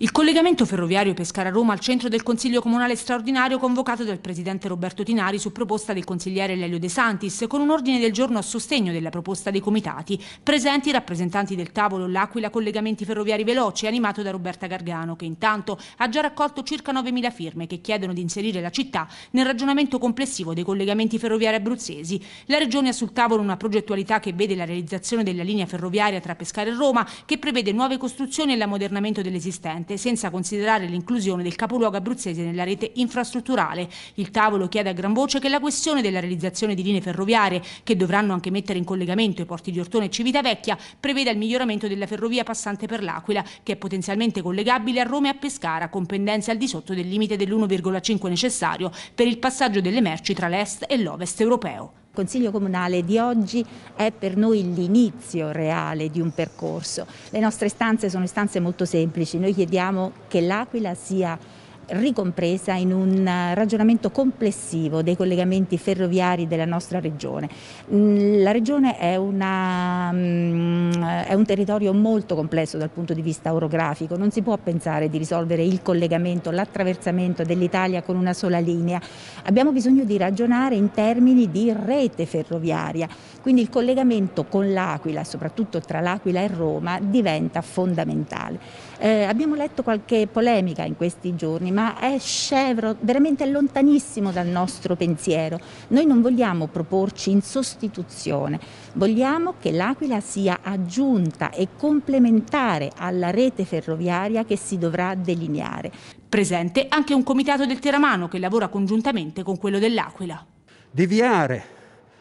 Il collegamento ferroviario Pescara-Roma al centro del Consiglio Comunale straordinario convocato dal Presidente Roberto Tinari su proposta del consigliere Lelio De Santis con un ordine del giorno a sostegno della proposta dei comitati. Presenti i rappresentanti del tavolo L'Aquila Collegamenti Ferroviari Veloci animato da Roberta Gargano che intanto ha già raccolto circa 9.000 firme che chiedono di inserire la città nel ragionamento complessivo dei collegamenti ferroviari abruzzesi. La Regione ha sul tavolo una progettualità che vede la realizzazione della linea ferroviaria tra Pescara e Roma che prevede nuove costruzioni e l'ammodernamento dell'esistente dell'ambiente, senza considerare l'inclusione del capoluogo abruzzese nella rete infrastrutturale. Il tavolo chiede a gran voce che la questione della realizzazione di linee ferroviarie, che dovranno anche mettere in collegamento i porti di Ortone e Civitavecchia, preveda il miglioramento della ferrovia passante per l'Aquila, che è potenzialmente collegabile a Roma e a Pescara, con pendenze al di sotto del limite dell'1,5 necessario per il passaggio delle merci tra l'est e l'ovest europeo. Consiglio Comunale di oggi è per noi l'inizio reale di un percorso. Le nostre istanze sono stanze molto semplici, noi chiediamo che l'Aquila sia ricompresa in un eh, ragionamento complessivo dei collegamenti ferroviari della nostra regione. Mm, la regione è, una, mm, è, un territorio molto complesso dal punto di vista orografico, non si può pensare di risolvere il collegamento, l'attraversamento dell'Italia con una sola linea, abbiamo bisogno di ragionare in termini di rete ferroviaria, quindi il collegamento con l'Aquila, soprattutto tra l'Aquila e Roma, diventa fondamentale. Eh, abbiamo letto qualche polemica in questi giorni, ma è scevro, veramente lontanissimo dal nostro pensiero. Noi non vogliamo proporci in sostituzione, vogliamo che l'Aquila sia aggiunta e complementare alla rete ferroviaria che si dovrà delineare. Presente anche un comitato del Teramano che lavora congiuntamente con quello dell'Aquila. Deviare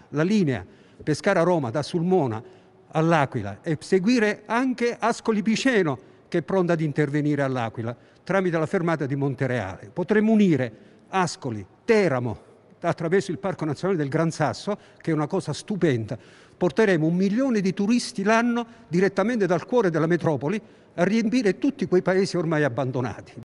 la linea Pescara-Roma da Sulmona all'Aquila e seguire anche Ascoli Piceno che è pronta ad intervenire all'Aquila tramite la fermata di Montereale. Potremmo unire Ascoli, Teramo, attraverso il Parco Nazionale del Gran Sasso, che è una cosa stupenda. Porteremo un milione di turisti l'anno direttamente dal cuore della metropoli a riempire tutti quei paesi ormai abbandonati.